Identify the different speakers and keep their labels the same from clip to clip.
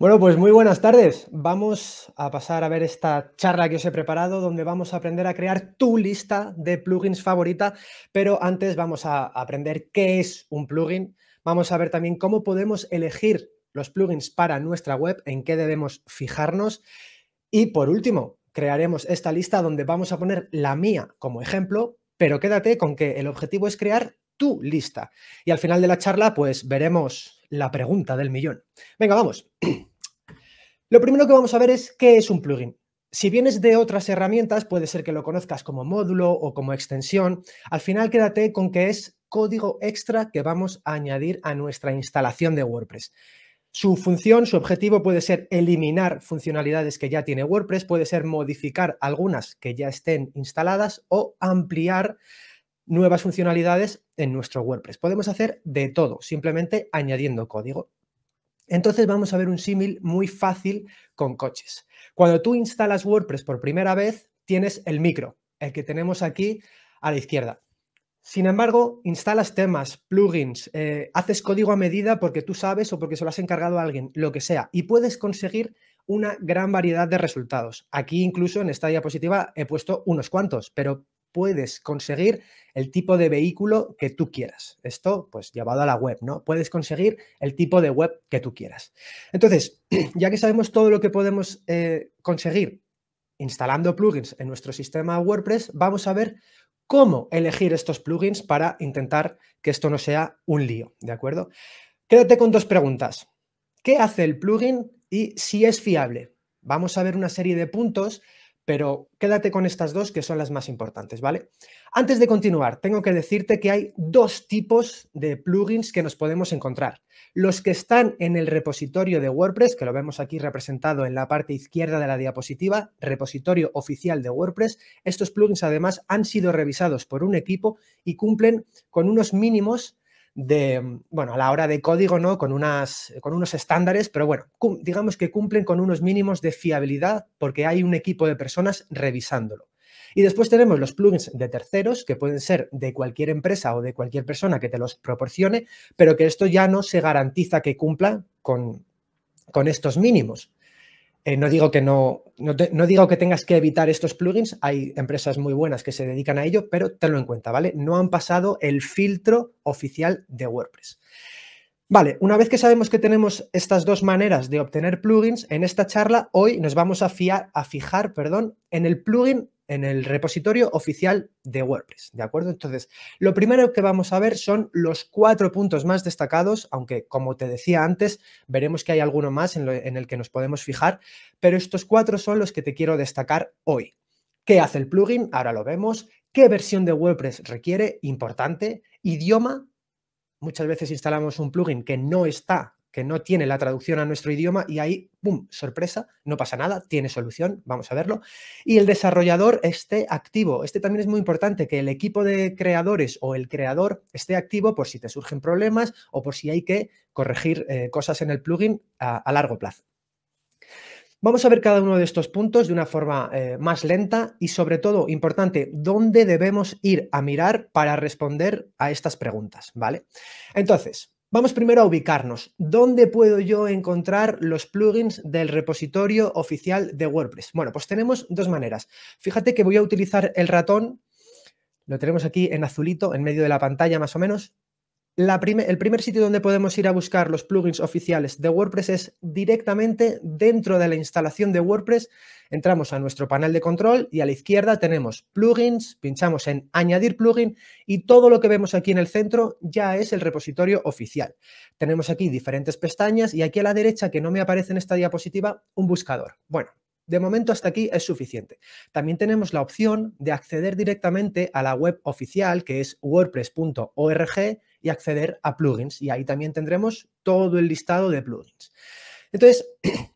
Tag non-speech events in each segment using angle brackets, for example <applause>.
Speaker 1: Bueno, pues muy buenas tardes. Vamos a pasar a ver esta charla que os he preparado donde vamos a aprender a crear tu lista de plugins favorita, pero antes vamos a aprender qué es un plugin. Vamos a ver también cómo podemos elegir los plugins para nuestra web, en qué debemos fijarnos. Y por último, crearemos esta lista donde vamos a poner la mía como ejemplo, pero quédate con que el objetivo es crear tu lista. Y al final de la charla, pues veremos la pregunta del millón. Venga, vamos. <clears throat> Lo primero que vamos a ver es qué es un plugin. Si vienes de otras herramientas, puede ser que lo conozcas como módulo o como extensión. Al final quédate con que es código extra que vamos a añadir a nuestra instalación de WordPress. Su función, su objetivo puede ser eliminar funcionalidades que ya tiene WordPress, puede ser modificar algunas que ya estén instaladas o ampliar nuevas funcionalidades en nuestro WordPress. Podemos hacer de todo, simplemente añadiendo código. Entonces vamos a ver un símil muy fácil con coches. Cuando tú instalas WordPress por primera vez, tienes el micro, el que tenemos aquí a la izquierda. Sin embargo, instalas temas, plugins, eh, haces código a medida porque tú sabes o porque se lo has encargado a alguien, lo que sea, y puedes conseguir una gran variedad de resultados. Aquí incluso en esta diapositiva he puesto unos cuantos, pero puedes conseguir el tipo de vehículo que tú quieras. Esto, pues, llevado a la web, ¿no? Puedes conseguir el tipo de web que tú quieras. Entonces, <clears throat> ya que sabemos todo lo que podemos eh, conseguir instalando plugins en nuestro sistema WordPress, vamos a ver cómo elegir estos plugins para intentar que esto no sea un lío, ¿de acuerdo? Quédate con dos preguntas. ¿Qué hace el plugin y si es fiable? Vamos a ver una serie de puntos pero quédate con estas dos que son las más importantes, ¿vale? Antes de continuar, tengo que decirte que hay dos tipos de plugins que nos podemos encontrar. Los que están en el repositorio de WordPress, que lo vemos aquí representado en la parte izquierda de la diapositiva, repositorio oficial de WordPress. Estos plugins además han sido revisados por un equipo y cumplen con unos mínimos de, mm, bueno, a la hora de código, ¿no? Con, unas, con unos estándares, pero bueno, digamos que cumplen con unos mínimos de fiabilidad porque hay un equipo de personas revisándolo. Y después tenemos los plugins de terceros, que pueden ser de cualquier empresa o de cualquier persona que te los proporcione, pero que esto ya no se garantiza que cumpla con, con estos mínimos. Eh, no digo que no, no, digo que tengas que evitar estos plugins, hay empresas muy buenas que se dedican a ello, pero tenlo en cuenta, ¿vale? No han pasado el filtro oficial de WordPress. Vale, una vez que sabemos que tenemos estas dos maneras de obtener plugins, en esta charla hoy nos vamos a, a fijar perdón, en el plugin en el repositorio oficial de WordPress, ¿de acuerdo? Entonces, lo primero que vamos a ver son los cuatro puntos más destacados, aunque como te decía antes, veremos que hay alguno más en, el que nos podemos fijar, pero estos cuatro son los que te quiero destacar hoy. ¿Qué hace el plugin? Ahora lo vemos. ¿Qué versión de WordPress requiere? Importante. Idioma. Muchas veces instalamos un plugin que no está que no tiene la traducción a nuestro idioma y ahí, ¡pum!, sorpresa, no pasa nada, tiene solución, vamos a verlo. Y el desarrollador esté activo. Este también es muy importante, que el equipo de creadores o el creador esté activo por si te surgen problemas o por si hay que corregir eh, cosas en el plugin a, largo plazo. Vamos a ver cada uno de estos puntos de una forma eh, más lenta y sobre todo, importante, dónde debemos ir a mirar para responder a estas preguntas, ¿vale? Entonces, Vamos primero a ubicarnos. ¿Dónde puedo yo encontrar los plugins del repositorio oficial de WordPress? Bueno, pues tenemos dos maneras. Fíjate que voy a utilizar el ratón, lo tenemos aquí en azulito, en medio de la pantalla más o menos el primer sitio donde podemos ir a buscar los plugins oficiales de WordPress es directamente dentro de la instalación de WordPress. Entramos a nuestro panel de control y a la izquierda tenemos plugins, pinchamos en añadir plugin y todo lo que vemos aquí en el centro ya es el repositorio oficial. Tenemos aquí diferentes pestañas y aquí a la derecha, que no me aparece en esta diapositiva, un buscador. Bueno, de momento hasta aquí es suficiente. También tenemos la opción de acceder directamente a la web oficial que es wordpress.org y acceder a plugins. Y ahí también tendremos todo el listado de plugins. Entonces,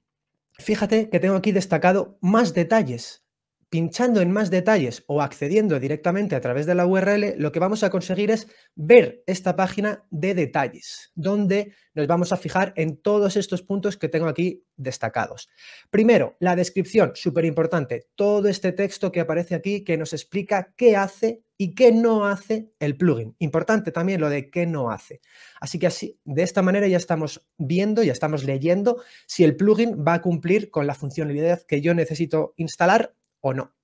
Speaker 1: <clears throat> fíjate que tengo aquí destacado más detalles pinchando en más detalles o accediendo directamente a través de la URL, lo que vamos a conseguir es ver esta página de detalles, donde nos vamos a fijar en todos estos puntos que tengo aquí destacados. Primero, la descripción, súper importante, todo este texto que aparece aquí que nos explica qué hace y qué no hace el plugin. Importante también lo de qué no hace. Así que así, de esta manera ya estamos viendo, ya estamos leyendo si el plugin va a cumplir con la funcionalidad que yo necesito instalar o no.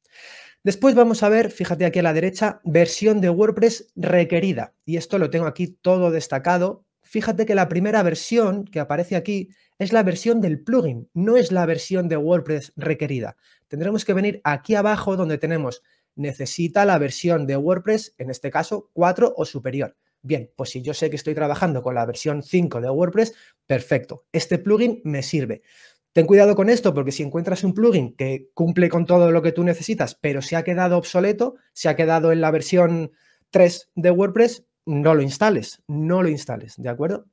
Speaker 1: Después vamos a ver, fíjate aquí a la derecha, versión de WordPress requerida. Y esto lo tengo aquí todo destacado. Fíjate que la primera versión que aparece aquí es la versión del plugin, no es la versión de WordPress requerida. Tendremos que venir aquí abajo donde tenemos necesita la versión de WordPress, en este caso 4 o superior. Bien, pues si yo sé que estoy trabajando con la versión 5 de WordPress, perfecto, este plugin me sirve. Ten cuidado con esto porque si encuentras un plugin que cumple con todo lo que tú necesitas, pero se ha quedado obsoleto, se ha quedado en la versión 3 de WordPress, no lo instales, no lo instales, ¿de acuerdo?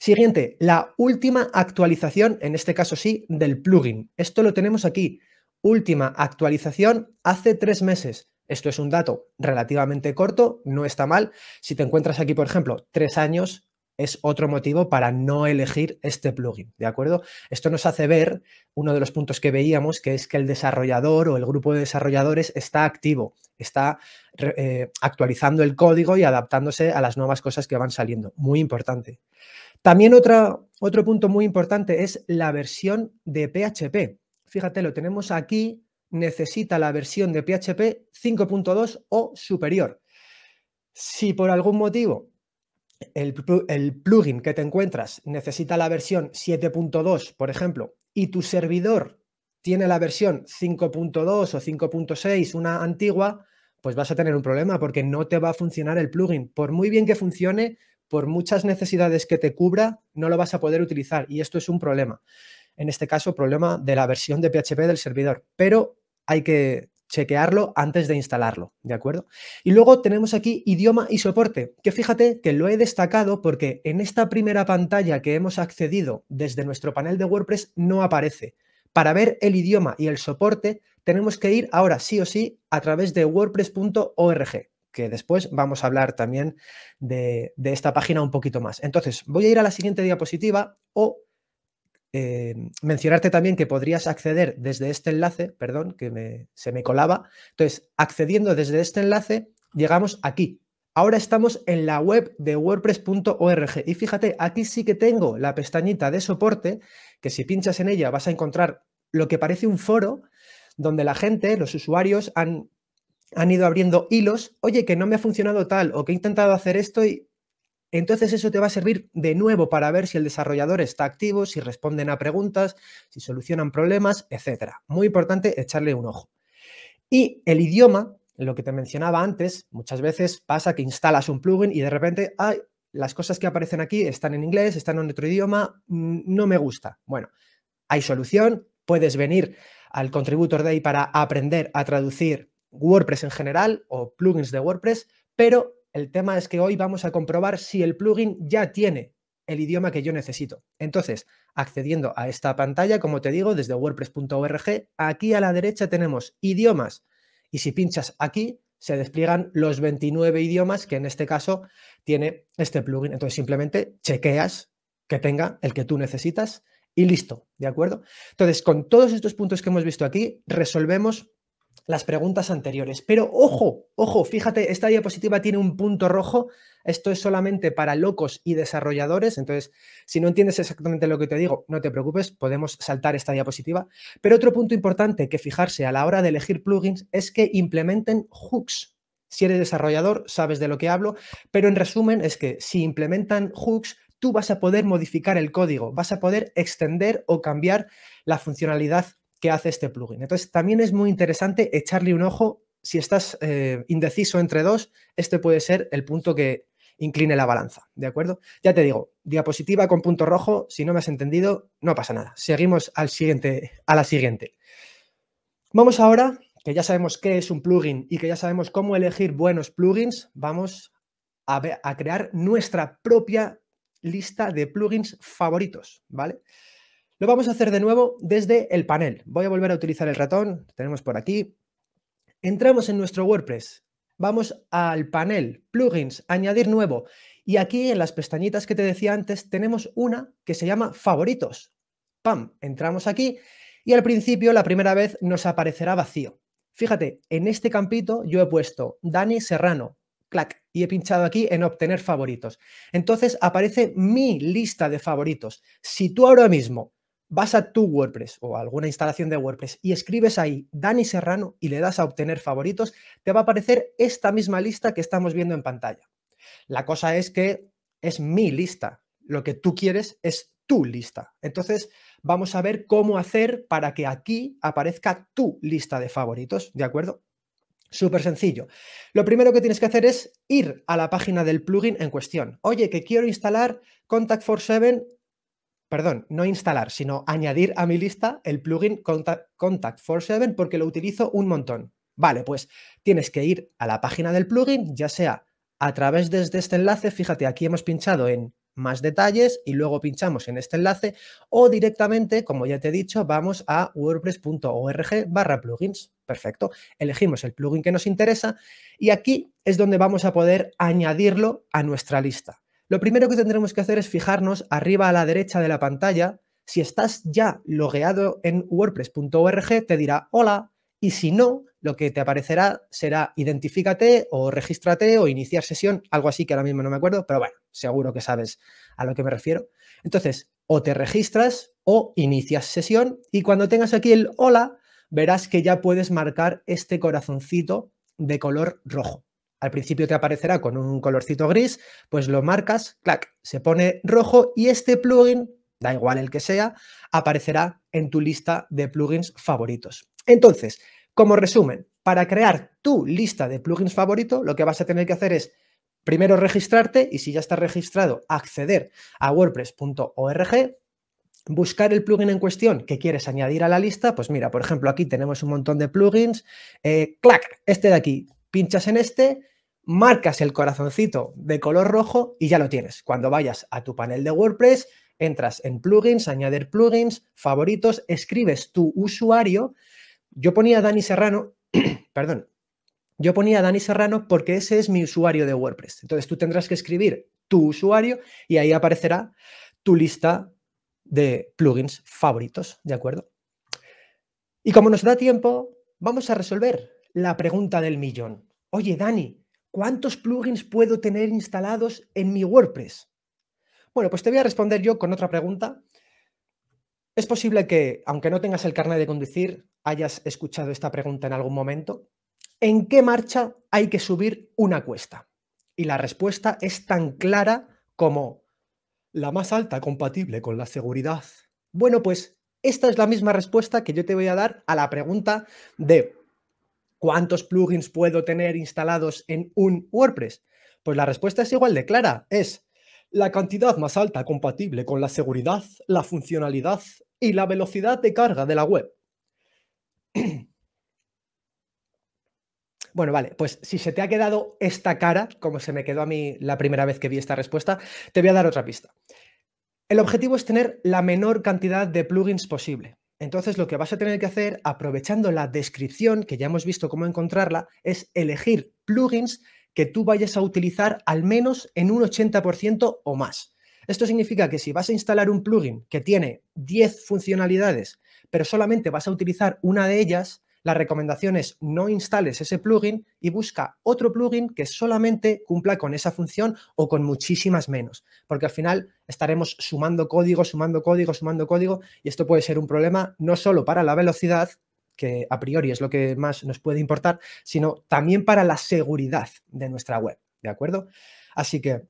Speaker 1: Siguiente, la última actualización, en este caso sí, del plugin. Esto lo tenemos aquí. Última actualización hace tres meses. Esto es un dato relativamente corto, no está mal. Si te encuentras aquí, por ejemplo, tres años, es otro motivo para no elegir este plugin, ¿de acuerdo? Esto nos hace ver uno de los puntos que veíamos, que es que el desarrollador o el grupo de desarrolladores está activo, está eh, actualizando el código y adaptándose a las nuevas cosas que van saliendo. Muy importante. También otro punto muy importante es la versión de PHP. Fíjate, lo tenemos aquí, necesita la versión de PHP 5.2 o superior. Si por algún motivo el, plugin que te encuentras necesita la versión 7.2, por ejemplo, y tu servidor tiene la versión 5.2 o 5.6, una antigua, pues vas a tener un problema porque no te va a funcionar el plugin. Por muy bien que funcione, por muchas necesidades que te cubra, no lo vas a poder utilizar y esto es un problema. En este caso, problema de la versión de PHP del servidor, pero hay que chequearlo antes de instalarlo, ¿de acuerdo? Y luego tenemos aquí idioma y soporte, que fíjate que lo he destacado porque en esta primera pantalla que hemos accedido desde nuestro panel de WordPress no aparece. Para ver el idioma y el soporte tenemos que ir ahora sí o sí a través de wordpress.org, que después vamos a hablar también de, de esta página un poquito más. Entonces, voy a ir a la siguiente diapositiva o eh, mencionarte también que podrías acceder desde este enlace, perdón, que se me colaba. Entonces, accediendo desde este enlace, llegamos aquí. Ahora estamos en la web de wordpress.org y fíjate, aquí sí que tengo la pestañita de soporte, que si pinchas en ella vas a encontrar lo que parece un foro donde la gente, los usuarios, han, han ido abriendo hilos, oye, que no me ha funcionado tal o que he intentado hacer esto y entonces eso te va a servir de nuevo para ver si el desarrollador está activo, si responden a preguntas, si solucionan problemas, etc. Muy importante echarle un ojo. Y el idioma, lo que te mencionaba antes, muchas veces pasa que instalas un plugin y de repente, ay, las cosas que aparecen aquí están en inglés, están en otro idioma, mm, no me gusta. Bueno, hay solución, puedes venir al Contributor Day para aprender a traducir WordPress en general o plugins de WordPress, pero el tema es que hoy vamos a comprobar si el plugin ya tiene el idioma que yo necesito. Entonces, accediendo a esta pantalla, como te digo, desde wordpress.org, aquí a la derecha tenemos idiomas y si pinchas aquí se despliegan los 29 idiomas que en este caso tiene este plugin. Entonces, simplemente chequeas que tenga el que tú necesitas y listo, ¿de acuerdo? Entonces, con todos estos puntos que hemos visto aquí, resolvemos las preguntas anteriores. Pero ojo, ojo, fíjate, esta diapositiva tiene un punto rojo. Esto es solamente para locos y desarrolladores. Entonces, si no entiendes exactamente lo que te digo, no te preocupes, podemos saltar esta diapositiva. Pero otro punto importante que fijarse a la hora de elegir plugins es que implementen hooks. Si eres desarrollador, sabes de lo que hablo, pero en resumen es que si implementan hooks, tú vas a poder modificar el código, vas a poder extender o cambiar la funcionalidad que hace este plugin. Entonces, también es muy interesante echarle un ojo. Si estás eh, indeciso entre dos, este puede ser el punto que incline la balanza, ¿de acuerdo? Ya te digo, diapositiva con punto rojo, si no me has entendido, no pasa nada. Seguimos al siguiente, a la siguiente. Vamos ahora, que ya sabemos qué es un plugin y que ya sabemos cómo elegir buenos plugins, vamos a, a crear nuestra propia lista de plugins favoritos, ¿vale? Lo vamos a hacer de nuevo desde el panel. Voy a volver a utilizar el ratón, tenemos por aquí. Entramos en nuestro WordPress, vamos al panel, plugins, añadir nuevo. Y aquí en las pestañitas que te decía antes tenemos una que se llama favoritos. Pam, entramos aquí y al principio la primera vez nos aparecerá vacío. Fíjate, en este campito yo he puesto Dani Serrano, clac, y he pinchado aquí en obtener favoritos. Entonces aparece mi lista de favoritos. Si tú ahora mismo vas a tu WordPress o alguna instalación de WordPress y escribes ahí Dani Serrano y le das a obtener favoritos, te va a aparecer esta misma lista que estamos viendo en pantalla. La cosa es que es mi lista. Lo que tú quieres es tu lista. Entonces, vamos a ver cómo hacer para que aquí aparezca tu lista de favoritos, ¿de acuerdo? Súper sencillo. Lo primero que tienes que hacer es ir a la página del plugin en cuestión. Oye, que quiero instalar Contact for 7 perdón, no instalar, sino añadir a mi lista el plugin Contact, for 7 porque lo utilizo un montón. Vale, pues tienes que ir a la página del plugin, ya sea a través desde de este enlace, fíjate, aquí hemos pinchado en más detalles y luego pinchamos en este enlace o directamente, como ya te he dicho, vamos a wordpress.org barra plugins. Perfecto. Elegimos el plugin que nos interesa y aquí es donde vamos a poder añadirlo a nuestra lista. Lo primero que tendremos que hacer es fijarnos arriba a la derecha de la pantalla. Si estás ya logueado en wordpress.org, te dirá hola y si no, lo que te aparecerá será identifícate o regístrate o iniciar sesión, algo así que ahora mismo no me acuerdo, pero bueno, seguro que sabes a lo que me refiero. Entonces, o te registras o inicias sesión y cuando tengas aquí el hola, verás que ya puedes marcar este corazoncito de color rojo al principio te aparecerá con un colorcito gris, pues lo marcas, clac, se pone rojo y este plugin, da igual el que sea, aparecerá en tu lista de plugins favoritos. Entonces, como resumen, para crear tu lista de plugins favorito, lo que vas a tener que hacer es primero registrarte y si ya estás registrado, acceder a wordpress.org, buscar el plugin en cuestión que quieres añadir a la lista. Pues mira, por ejemplo, aquí tenemos un montón de plugins. Eh, clac, este de aquí, pinchas en este, marcas el corazoncito de color rojo y ya lo tienes. Cuando vayas a tu panel de WordPress, entras en plugins, añadir plugins, favoritos, escribes tu usuario. Yo ponía Dani Serrano, <clears throat> perdón, yo ponía Dani Serrano porque ese es mi usuario de WordPress. Entonces tú tendrás que escribir tu usuario y ahí aparecerá tu lista de plugins favoritos, ¿de acuerdo? Y como nos da tiempo, vamos a resolver la pregunta del millón. Oye, Dani, ¿cuántos plugins puedo tener instalados en mi WordPress? Bueno, pues te voy a responder yo con otra pregunta. Es posible que, aunque no tengas el carnet de conducir, hayas escuchado esta pregunta en algún momento. ¿En qué marcha hay que subir una cuesta? Y la respuesta es tan clara como la más alta compatible con la seguridad. Bueno, pues esta es la misma respuesta que yo te voy a dar a la pregunta de ¿Cuántos plugins puedo tener instalados en un WordPress? Pues la respuesta es igual de clara, es la cantidad más alta compatible con la seguridad, la funcionalidad y la velocidad de carga de la web. <clears throat> Bueno, vale, pues si se te ha quedado esta cara, como se me quedó a mí la primera vez que vi esta respuesta, te voy a dar otra pista. El objetivo es tener la menor cantidad de plugins posible. Entonces lo que vas a tener que hacer, aprovechando la descripción, que ya hemos visto cómo encontrarla, es elegir plugins que tú vayas a utilizar al menos en un 80% o más. Esto significa que si vas a instalar un plugin que tiene 10 funcionalidades, pero solamente vas a utilizar una de ellas, la recomendación es no instales ese plugin y busca otro plugin que solamente cumpla con esa función o con muchísimas menos, porque al final estaremos sumando código, sumando código, sumando código y esto puede ser un problema no solo para la velocidad, que a priori es lo que más nos puede importar, sino también para la seguridad de nuestra web, ¿de acuerdo? Así que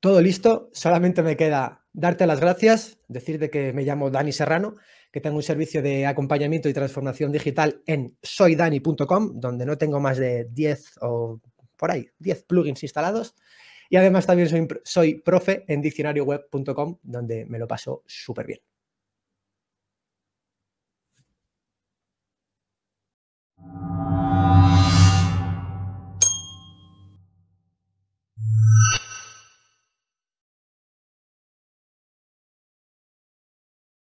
Speaker 1: todo listo, solamente me queda darte las gracias, decirte que me llamo Dani Serrano que tengo un servicio de acompañamiento y transformación digital en soydani.com, donde no tengo más de 10 o por ahí, 10 plugins instalados. Y además también soy, soy profe en diccionarioweb.com, donde me lo paso súper bien.